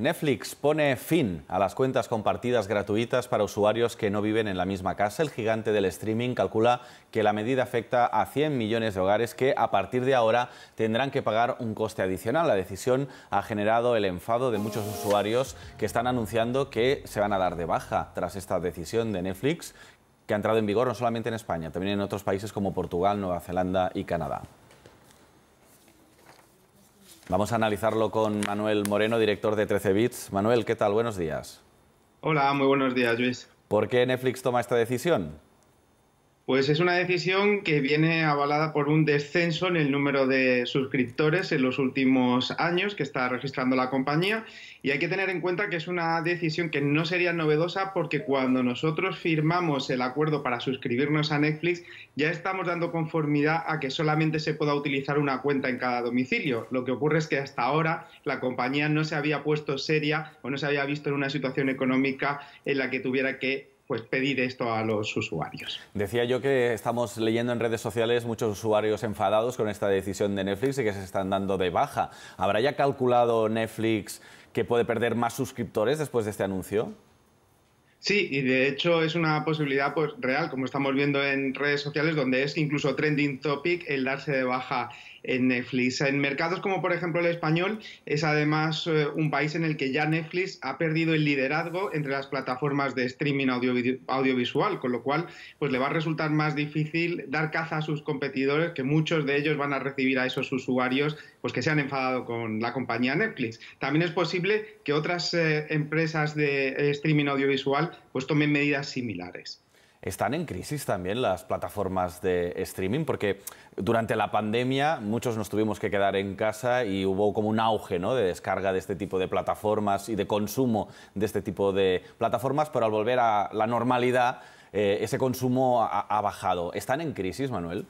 Netflix pone fin a las cuentas compartidas gratuitas para usuarios que no viven en la misma casa. El gigante del streaming calcula que la medida afecta a 100 millones de hogares que a partir de ahora tendrán que pagar un coste adicional. La decisión ha generado el enfado de muchos usuarios que están anunciando que se van a dar de baja tras esta decisión de Netflix que ha entrado en vigor no solamente en España, también en otros países como Portugal, Nueva Zelanda y Canadá. Vamos a analizarlo con Manuel Moreno, director de 13 Bits. Manuel, ¿qué tal? Buenos días. Hola, muy buenos días, Luis. ¿Por qué Netflix toma esta decisión? Pues es una decisión que viene avalada por un descenso en el número de suscriptores en los últimos años que está registrando la compañía y hay que tener en cuenta que es una decisión que no sería novedosa porque cuando nosotros firmamos el acuerdo para suscribirnos a Netflix ya estamos dando conformidad a que solamente se pueda utilizar una cuenta en cada domicilio. Lo que ocurre es que hasta ahora la compañía no se había puesto seria o no se había visto en una situación económica en la que tuviera que pues pedir esto a los usuarios. Decía yo que estamos leyendo en redes sociales muchos usuarios enfadados con esta decisión de Netflix y que se están dando de baja. ¿Habrá ya calculado Netflix que puede perder más suscriptores después de este anuncio? Sí, y de hecho es una posibilidad pues, real, como estamos viendo en redes sociales, donde es incluso trending topic el darse de baja en Netflix. En mercados como por ejemplo el español es además eh, un país en el que ya Netflix ha perdido el liderazgo entre las plataformas de streaming audiovisual, con lo cual pues le va a resultar más difícil dar caza a sus competidores, que muchos de ellos van a recibir a esos usuarios pues que se han enfadado con la compañía Netflix. También es posible que otras eh, empresas de eh, streaming audiovisual pues tomen medidas similares están en crisis también las plataformas de streaming, porque durante la pandemia muchos nos tuvimos que quedar en casa y hubo como un auge ¿no? de descarga de este tipo de plataformas y de consumo de este tipo de plataformas, pero al volver a la normalidad eh, ese consumo ha bajado. ¿Están en crisis, Manuel?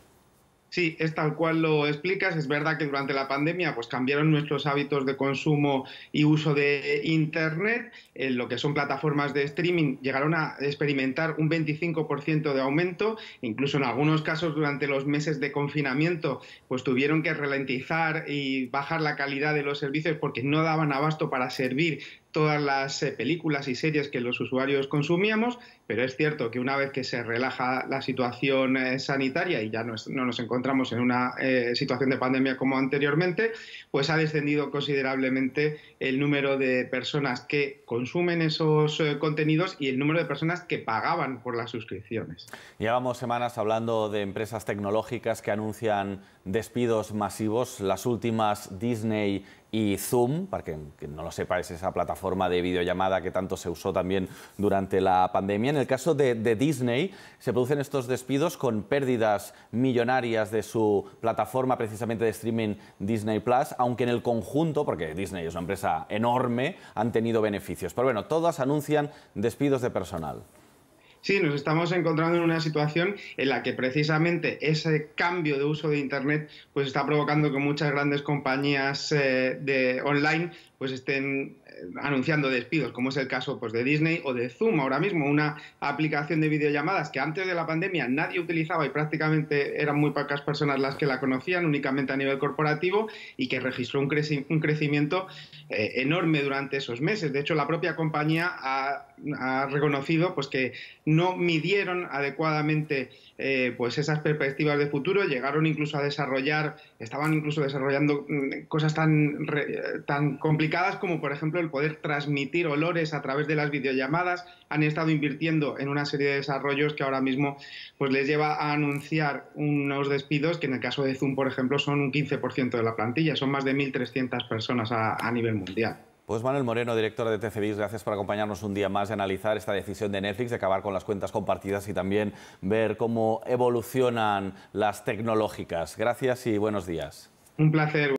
Sí, es tal cual lo explicas. Es verdad que durante la pandemia pues, cambiaron nuestros hábitos de consumo y uso de Internet. En lo que son plataformas de streaming llegaron a experimentar un 25% de aumento. Incluso en algunos casos durante los meses de confinamiento pues, tuvieron que ralentizar y bajar la calidad de los servicios porque no daban abasto para servir todas las eh, películas y series que los usuarios consumíamos, pero es cierto que una vez que se relaja la situación eh, sanitaria y ya no, nos encontramos en una eh, situación de pandemia como anteriormente, pues ha descendido considerablemente el número de personas que consumen esos contenidos y el número de personas que pagaban por las suscripciones. Llevamos semanas hablando de empresas tecnológicas que anuncian despidos masivos, las últimas Disney y Zoom, para que no lo sepa, es esa plataforma de videollamada que tanto se usó también durante la pandemia. En el caso de, de Disney, se producen estos despidos con pérdidas millonarias de su plataforma precisamente de streaming Disney Plus, aunque en el conjunto, porque Disney es una empresa enorme, han tenido beneficios. Pero bueno, todas anuncian despidos de personal. Sí, nos estamos encontrando en una situación en la que precisamente ese cambio de uso de Internet pues está provocando que muchas grandes compañías eh, de online pues estén eh, anunciando despidos, como es el caso pues, de Disney o de Zoom ahora mismo, una aplicación de videollamadas que antes de la pandemia nadie utilizaba y prácticamente eran muy pocas personas las que la conocían, únicamente a nivel corporativo, y que registró un, crecimiento eh, enorme durante esos meses. De hecho, la propia compañía ha, ha reconocido pues, que no midieron adecuadamente eh, pues esas perspectivas de futuro, llegaron incluso a desarrollar, estaban incluso desarrollando mm, cosas tan, tan complicadas como por ejemplo el poder transmitir olores a través de las videollamadas, han estado invirtiendo en una serie de desarrollos que ahora mismo pues les lleva a anunciar unos despidos que en el caso de Zoom, por ejemplo, son un 15% de la plantilla, son más de 1.300 personas a nivel mundial. Pues Manuel Moreno, director de TCBIS, gracias por acompañarnos un día más y analizar esta decisión de Netflix de acabar con las cuentas compartidas y también ver cómo evolucionan las tecnológicas. Gracias y buenos días. Un placer.